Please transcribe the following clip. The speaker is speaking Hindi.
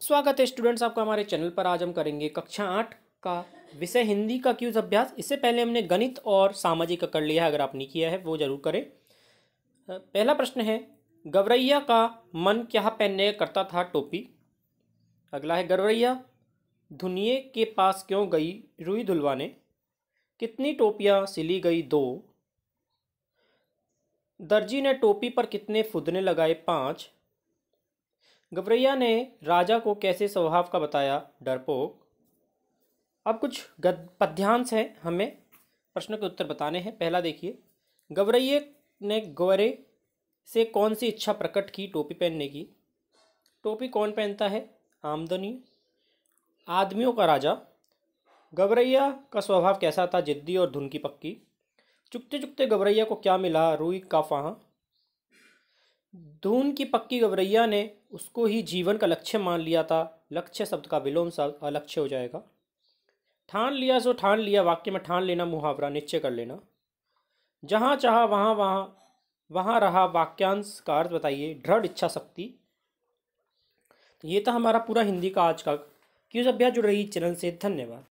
स्वागत है स्टूडेंट्स आपका हमारे चैनल पर आज हम करेंगे कक्षा आठ का विषय हिंदी का क्यूज अभ्यास इससे पहले हमने गणित और सामाजिक का कर लिया है अगर आपने किया है वो जरूर करें पहला प्रश्न है गवरैया का मन क्या पहनने करता था टोपी अगला है गवरैया धुनिए के पास क्यों गई रुई धुलवाने कितनी टोपियाँ सिली गई दो दर्जी ने टोपी पर कितने फुदने लगाए पाँच गबरैया ने राजा को कैसे स्वभाव का बताया डरपोक अब कुछ गद पद्यांश हैं हमें प्रश्न के उत्तर बताने हैं पहला देखिए गबरैये ने गौरे से कौन सी इच्छा प्रकट की टोपी पहनने की टोपी कौन पहनता है आमदनी आदमियों का राजा गबरैया का स्वभाव कैसा था जिद्दी और धुन की पक्की चुकते चुकते गबरैया को क्या मिला रूई का फाहा धून की पक्की गवरैया ने उसको ही जीवन का लक्ष्य मान लिया था लक्ष्य शब्द का विलोम शब्द अलक्ष्य हो जाएगा ठान लिया सो ठान लिया वाक्य में ठान लेना मुहावरा निश्चय कर लेना जहाँ चाह वहाँ वहाँ वहाँ रहा वाक्यांश का अर्थ बताइए दृढ़ इच्छा शक्ति तो ये था हमारा पूरा हिंदी का आज का क्यूज अभ्यास जुड़ रही चैनल से धन्यवाद